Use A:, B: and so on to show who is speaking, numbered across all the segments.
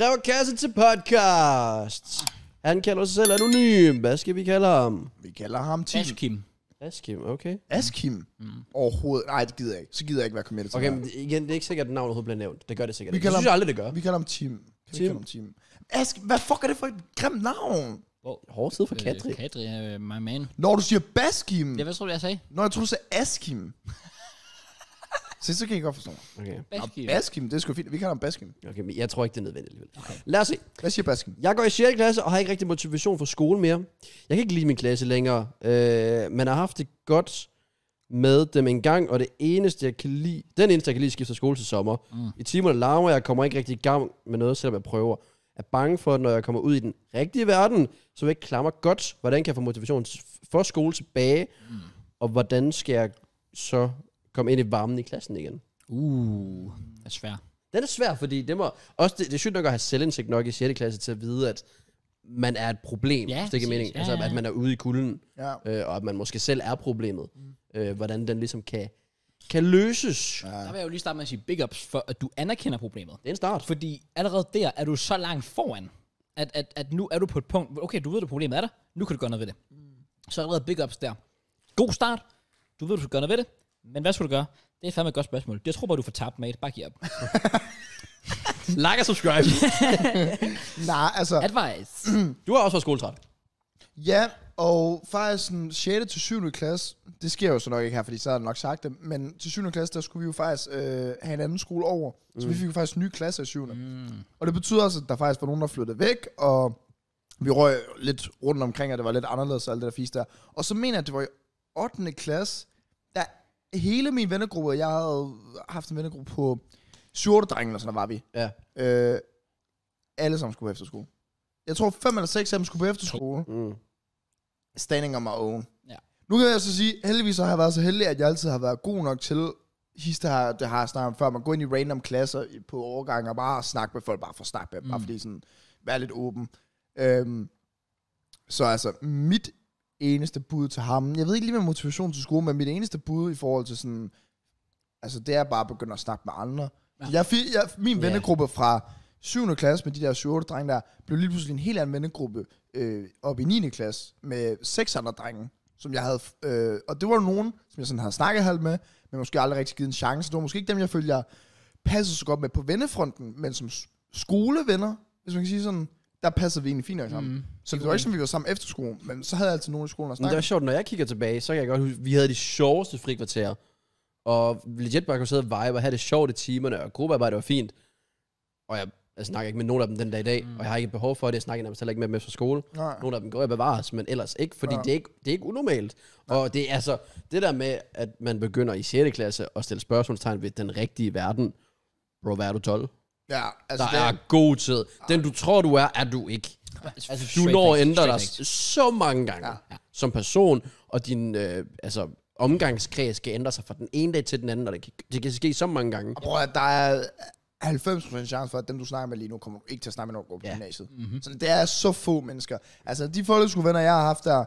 A: brev og kasse til podcast. Han kalder sig selv anonym. Hvad skal vi kalde ham? Vi kalder ham Tim. Askim. Askim, okay. Askim? Mm. Overhovedet. Nej, det gider jeg ikke. Så gider jeg ikke være kommet til Okay, men igen, det er ikke sikkert, at navnet overhovedet bliver nævnt. Det gør det sikkert. Vi kalder Det kalder synes jeg aldrig,
B: det gør. Vi kalder ham Tim. Kan vi kalder ham Tim? Ask, hvad fuck er det for et grimt navn? Hårdt tid for øh, Katri.
C: Katri er øh, my man.
B: Når du siger Baskim. Ja, hvad tror du, jeg sagde? Når jeg tror, du sagde Askim.
A: Så, så kan I godt forstå mig. Okay. Baskim. Baskim, det er sgu fint. Vi kalder ham Baskim. Okay, men jeg tror ikke, det er nødvendigt alligevel. Okay. Lad os se. Hvad siger Baskim? Jeg går i 6. klasse og har ikke rigtig motivation for skole mere. Jeg kan ikke lide min klasse længere, øh, men har haft det godt med dem en gang, og det eneste, jeg kan lide, den eneste, jeg kan lide, skifter skole til sommer. Mm. I timerne larmer jeg, kommer ikke rigtig i gang med noget, selvom jeg prøver. Jeg er bange for, at når jeg kommer ud i den rigtige verden, så vil jeg ikke klamre godt. Hvordan kan jeg få motivation for skole tilbage? Mm. Og hvordan skal jeg så komme ind i varmen i klassen igen. Uh, det er svært. Den er svær, fordi det må... Også det, det er sygt nok at have selvindsigt nok i 6. klasse til at vide, at man er et problem, ja, hvis det giver mening. Ja, altså, at man er ude i kulden, ja. øh, og at man måske selv er problemet. Mm. Øh, hvordan den ligesom kan, kan løses. Ja. Der
C: vil jeg jo lige starte med at sige big ups, for at du anerkender problemet. Det er en start. Fordi allerede der er du så langt foran, at, at, at nu er du på et punkt, okay, du ved, at problemet er der, nu kan du gøre noget ved det. Mm. Så allerede big ups der. God start, du ved, du skal gøre noget ved det, men hvad skulle du gøre? Det er fandme et godt spørgsmål. Jeg tror bare, du får tabt, mate. Bare giv op. like og subscribe.
A: Nej, altså... Advice. Du har også været skoletræt.
B: Ja, og faktisk sådan 6. til 7. klasse, det sker jo så nok ikke her, fordi så har jeg nok sagt det, men til 7. klasse, der skulle vi jo faktisk øh, have en anden skole over. Mm. Så vi mm. fik jo faktisk en ny klasse i 7. Mm. Og det betyder også, at der faktisk var nogen, der flyttede væk, og vi røg lidt rundt omkring, og det var lidt anderledes og alt det der fisk der. Og så mener jeg, at det var i 8. klasse, hele min vennegruppe, jeg havde haft en vennegruppe på syvende drenge eller sådan der var vi. Ja. Øh, alle sammen skulle på efterskole. Jeg tror fem eller seks af dem skulle på efterskole. Mm. Standing on my own. Ja. Nu kan jeg så sige, heldigvis har jeg været så heldig, at jeg altid har været god nok til Histe har, det har jeg snakket om før, man går ind i random klasser på overgang og bare snakke med folk, bare for at snakke med dem, mm. bare fordi sådan, være lidt åben. Øhm, så altså, mit eneste bud til ham. Jeg ved ikke lige, hvad motivation til skole, men mit eneste bud i forhold til sådan... Altså, det er bare at begynde at snakke med andre. Ja. Jeg, jeg, min yeah. vennegruppe fra 7. klasse med de der 7 drenge der, blev lige pludselig en helt anden vennegruppe øh, op i 9. klasse med seks andre drenge, som jeg havde... Øh, og det var nogen, som jeg sådan havde snakket halvt med, men måske aldrig rigtig givet en chance. Det var måske ikke dem, jeg følte, jeg passede så godt med på vennefronten, men som skolevenner, hvis man kan sige sådan, der passede vi egentlig fint nok sammen. Mm. Så det var ikke som, vi var sammen efter skolen, men så havde jeg altid nogen i skolen at snakke. Men det var sjovt,
A: når jeg kigger tilbage, så kan jeg godt huske, vi havde de sjoveste frikvarterer. Og legit bare kunne sidde og vibe og have det sjovt i timerne, og gruppearbejde var fint. Og jeg, jeg snakker ikke med nogen af dem den dag i dag, mm. og jeg har ikke behov for det. Jeg snakker nærmest heller ikke med dem efter skole. Nej. Nogle af dem går jeg bevares, men ellers ikke, fordi ja. det, er ikke, det er ikke unormalt. Nej. Og det er altså, det der med, at man begynder i 6. klasse at stille spørgsmålstegn ved den rigtige verden. Bro, hvad er du 12? Ja, altså der det... er god tid. Den du tror, du er, er du ikke. Altså, du når at ændre dig så mange gange ja. ja. som person, og din øh, altså, omgangskreds skal ændre sig fra den ene dag til den anden, og det kan, det kan ske så mange gange. Og
B: prøv at der er 90% chance for, at dem, du snakker med lige nu, kommer ikke til at snakke med, når du går på ja. gymnasiet. Mm-hmm. Så det er så få mennesker. Altså, de folkeskolevenner, jeg har haft der,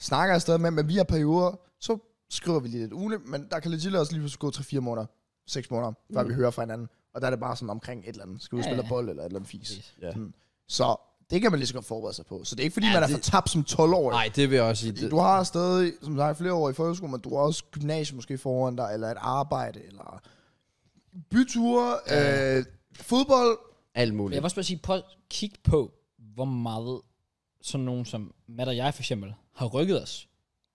B: snakker jeg stadig med, men vi har perioder, så skriver vi lige lidt ugenligt, men der kan lidt også lige gå 3-4 måneder, 6 måneder, før mm. vi hører fra hinanden. Og der er det bare sådan omkring et eller andet. Skal vi ja, spille ja. bold eller et eller andet fis. Ja. Så det kan man lige så godt forberede sig på. Så det er ikke, fordi ja, man det... er tabt som 12-årig. Nej, det
A: vil jeg også sige. det... Du
B: har stadig, som sagt, flere år i folkeskolen, men du har også gymnasiet måske foran dig, eller et
C: arbejde,
B: eller
A: byture, ja. øh, fodbold. Alt muligt. Jeg vil
B: også
C: bare sige, prøv kig på, hvor meget sådan nogen som Matt og jeg for eksempel, har rykket os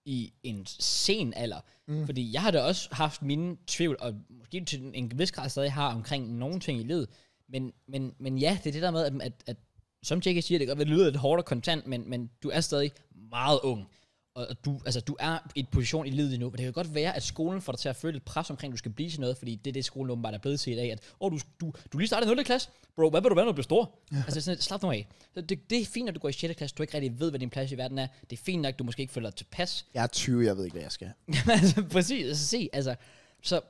C: i en sen alder. Mm. Fordi jeg har da også haft mine tvivl, og måske til en vis grad stadig har omkring nogle ting i livet. Men, men, men ja, det er det der med, at, at, at som Jake siger, det kan godt lyder lidt hårdt og kontant, men, men du er stadig meget ung. Og du, altså, du er i en position i livet endnu, men det kan godt være, at skolen får dig til at føle et pres omkring, at du skal blive til noget, fordi det er det, skolen åbenbart er blevet til i dag, at oh, du, du, du lige startede 0. klasse, bro, hvad vil du være, når du bliver stor? Ja. altså sådan, slap nu af. Så det, det, er fint, at du går i 6. klasse, du ikke rigtig ved, hvad din plads i verden er. Det er fint nok, du måske ikke føler dig tilpas.
B: Jeg er 20, jeg ved ikke, hvad jeg skal.
C: altså, præcis, altså se, altså, så,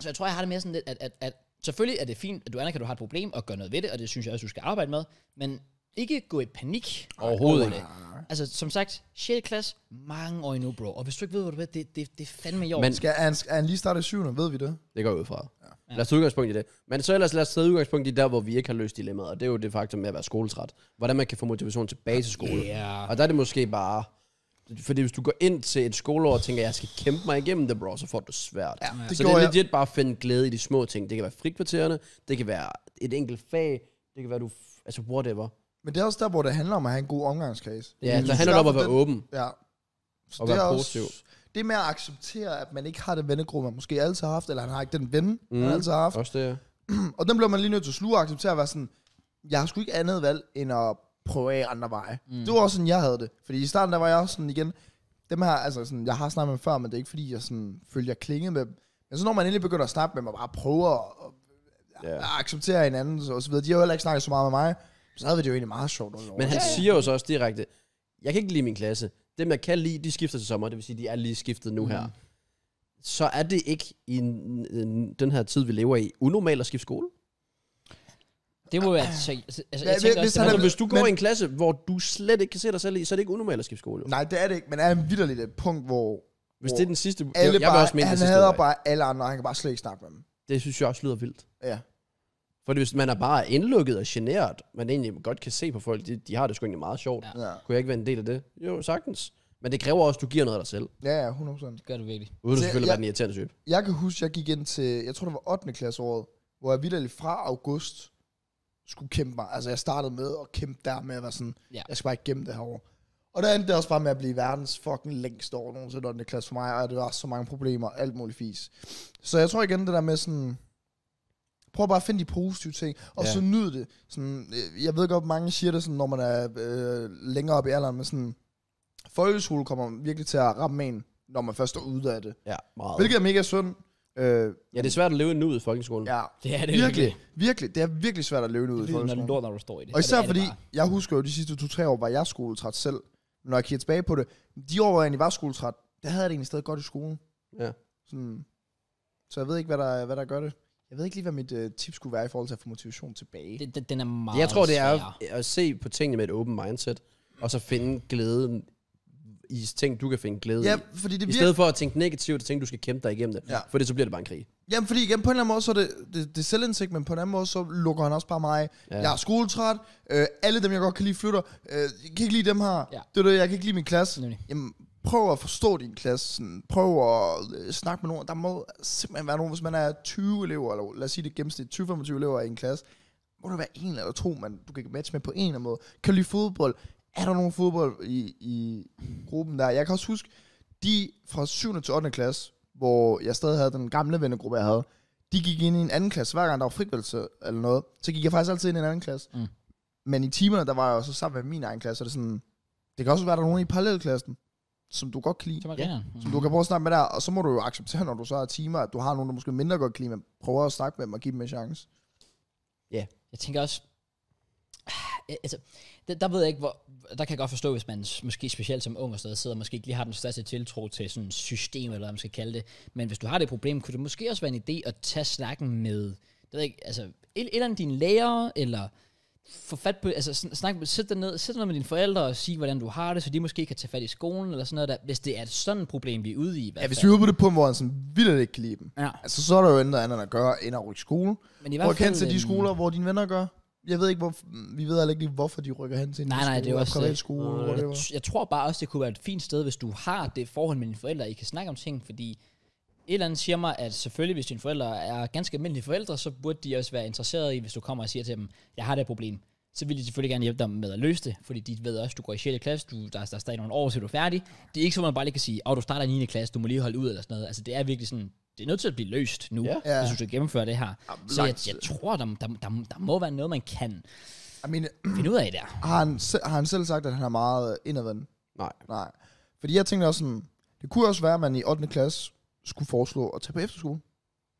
C: så jeg tror, jeg har det mere sådan lidt, at, at, at Selvfølgelig er det fint, at du anerkender, at du har et problem og gør noget ved det, og det synes jeg også, du skal arbejde med, men ikke gå i panik overhovedet. Over Altså, som sagt, 6. klasse, mange år endnu, bro. Og hvis du ikke ved, hvor du ved, det, det, det er fandme i år. Men skal han, skal han lige starte i 7.
A: ved vi det? Det går ud fra. Ja. Lad os tage udgangspunkt i det. Men så ellers lad os tage udgangspunkt i der, hvor vi ikke har løst dilemmaet, og det er jo det faktum med at være skoletræt. Hvordan man kan få motivation tilbage til skole. Yeah. Og der er det måske bare fordi hvis du går ind til et skoleår og tænker, jeg skal kæmpe mig igennem det, bro, så får du svært. Ja, det så altså, det er jeg. legit bare at finde glæde i de små ting. Det kan være frikvartererne, det kan være et enkelt fag, det kan være du, altså whatever.
B: Men det er også der, hvor det handler om at have en god omgangskreds. Ja, det handler om at være den, åben. Ja. Så og det være er positiv. Også, det med at acceptere, at man ikke har den vennegruppe, man måske altid har haft, eller han har ikke den ven, mm. man altid har haft. Også det, ja. og den bliver man lige nødt til at sluge og acceptere at være sådan, jeg har sgu ikke andet valg, end at prøve af andre veje. Mm. Det var også sådan, jeg havde det. Fordi i starten, der var jeg også sådan igen, dem her, altså sådan, jeg har snakket med dem før, men det er ikke fordi, jeg sådan, følte, jeg klingede med dem. Men så når man endelig begynder at snakke med dem, og bare prøver at, yeah. at acceptere hinanden, og så videre. De har jo heller ikke snakket så meget med mig, så havde vi det jo egentlig meget sjovt. Over. Men han ja, siger
A: jo så også direkte, jeg kan ikke lide min klasse. Dem, jeg kan lide, de skifter til sommer, det vil sige, de er lige skiftet nu mm. her. Så er det ikke i den her tid, vi lever i, unormalt at skifte skole? Det må være... Ah. Altså, altså, jeg tænker hvis, også, han altså, hvis du går men, i en klasse, hvor du slet ikke kan se dig selv i, så er det ikke unormalt at skifte skole. Nej, det er det ikke, men er vidderligt et punkt, hvor... Hvis det er den sidste... Alle jeg, jeg bare, også mene, han hader
B: bare alle andre, og han
A: kan bare slet ikke snakke med dem. Det synes jeg også lyder vildt. Ja. Fordi hvis man er bare indlukket og generet, man egentlig godt kan se på folk, de, de har det sgu egentlig meget sjovt. Ja. Kunne jeg ikke være en del af det? Jo, sagtens. Men det kræver også, at du giver noget af dig selv.
B: Ja, ja, 100%. Det gør du virkelig. Uden at selvfølgelig være den irriterende type. Jeg kan huske, jeg gik ind til, jeg tror det var 8. klasseåret, hvor jeg vidderligt fra august skulle kæmpe mig. Altså, jeg startede med at kæmpe der med at være sådan, ja. jeg skal bare ikke gemme det herovre. Og der endte det også bare med at blive verdens fucking år, nogen nogensinde det klasse for mig, og det var så mange problemer, alt muligt fis. Så jeg tror igen det der med sådan, prøv bare at finde de positive ting, og ja. så nyd det. Sådan, øh, jeg ved godt, mange siger det sådan, når man er øh, længere op i alderen, men sådan, folkeskole kommer virkelig til at ramme en, når man først er ude af det. Ja, meget. Hvilket er mega sundt. Øh,
A: ja, det er svært at leve nu ud i folkeskolen. Ja, det er det virkelig. Virkelig, virkelig det er virkelig svært at leve nu ud i folkeskolen. Det er lort, når du står i det. Og især det fordi, bare.
B: jeg husker jo de sidste to-tre år, var jeg skoletræt selv. når jeg kigger tilbage på det, de år, hvor jeg egentlig var skoletræt, der havde jeg det egentlig stadig godt i skolen. Ja. Sådan, så jeg ved ikke, hvad der, hvad der gør det. Jeg ved ikke lige, hvad mit øh, tip skulle være i forhold til at få motivation tilbage. Det, det, den er meget Jeg tror, det er
A: at, at se på tingene med et åbent mindset, og så finde glæden i ting, du kan finde glæde ja, i. Fordi det virker... I stedet for at tænke negativt og tænke, du skal kæmpe dig igennem det. Ja. For det, så bliver det bare en krig.
B: Jamen, fordi igen, på en eller anden måde, så er det, det, det selvindsigt, men på en anden måde, så lukker han også bare mig. Ja. Jeg er skoletræt, øh, alle dem, jeg godt kan lide, flytter. Øh, jeg kan ikke lide dem her. Ja. Det er det, jeg kan ikke lide min klasse. Nemlig. Jamen, prøv at forstå din klasse. prøv at øh, snakke med nogen. Der må simpelthen være nogen, hvis man er 20 elever, eller lad os sige det gennemsnit, 20-25 elever i en klasse må der være en eller to, man, du kan matche med på en eller anden måde. Kan du lide fodbold? er der nogen fodbold i, i gruppen der? Jeg kan også huske, de fra 7. til 8. klasse, hvor jeg stadig havde den gamle vennegruppe, jeg havde, de gik ind i en anden klasse. Hver gang der var frikvældelse eller noget, så gik jeg faktisk altid ind i en anden klasse. Mm. Men i timerne, der var jeg også sammen med min egen klasse, så det er sådan, det kan også være, at der er nogen i parallelklassen, som du godt kan lide. Som, ja, som du kan prøve at snakke med der, og så må du jo acceptere, når du så har timer, at du har nogen, der måske mindre godt kan lide, men prøver at snakke med dem og give dem en chance.
C: Ja. Yeah. Jeg tænker også, altså, der, der ved jeg ikke, hvor, der kan jeg godt forstå, hvis man måske specielt som ung og stadig sidder, måske ikke lige har den største tiltro til sådan et system, eller hvad man skal kalde det. Men hvis du har det problem, kunne det måske også være en idé at tage snakken med, det ved jeg ikke, altså, et, eller andet dine lærere, eller få fat på, altså snak, sæt dig ned, sæt dig ned med dine forældre og sige, hvordan du har det, så de måske kan tage fat i skolen, eller sådan noget der, hvis det er sådan et problem, vi er ude i. i ja, hvis vi er ude på det
B: punkt, hvor han sådan vildt ikke kan lide dem, ja. altså så er der jo andet andet at gøre, end at rykke skole. Men i hvert fald, Hvor at til de øhm, skoler,
C: hvor dine venner gør jeg ved ikke, hvor, mm,
B: vi ved heller ikke lige, hvorfor de rykker hen til en nej, nej, skole, det er også privat øh, skole. Øh, jeg,
C: jeg tror bare også, det kunne være et fint sted, hvis du har det forhold med dine forældre, I kan snakke om ting, fordi et eller andet siger mig, at selvfølgelig, hvis dine forældre er ganske almindelige forældre, så burde de også være interesserede i, hvis du kommer og siger til dem, jeg har det problem. Så vil de selvfølgelig gerne hjælpe dig med at løse det, fordi de ved også, at du går i 6. klasse, du, der, der er stadig nogle år, til du er færdig. Det er ikke så, man bare lige kan sige, at oh, du starter i 9. klasse, du må lige holde ud eller sådan noget. Altså det er virkelig sådan, det er nødt til at blive løst nu, ja. hvis du skal gennemføre det her. Jamen, så jeg, jeg tror, der, der, der, der må være noget, man kan I mean, finde ud af der. Har han, har han selv sagt, at han er meget indadvendt? Nej. Nej.
B: Fordi jeg tænkte også sådan, det kunne også være, at man i 8. klasse skulle foreslå at tage på efterskole.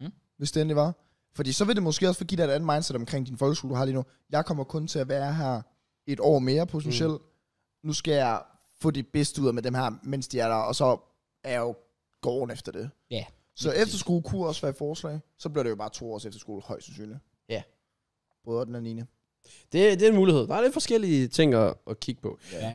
B: Mm. Hvis det endelig var. Fordi så vil det måske også få give dig et andet mindset omkring din folkeskole, du har lige nu. Jeg kommer kun til at være her et år mere potentielt. Mm. Nu skal jeg få det bedste ud af med dem her, mens de er der, og så er jeg jo gården efter det. Ja. Yeah. Så Lige efterskole kunne også være et forslag. Så bliver det jo bare to års efterskole, højst sandsynligt. Ja. Både den og 9. Det,
A: det er en mulighed. Der er lidt forskellige ting at, at kigge på. Ja.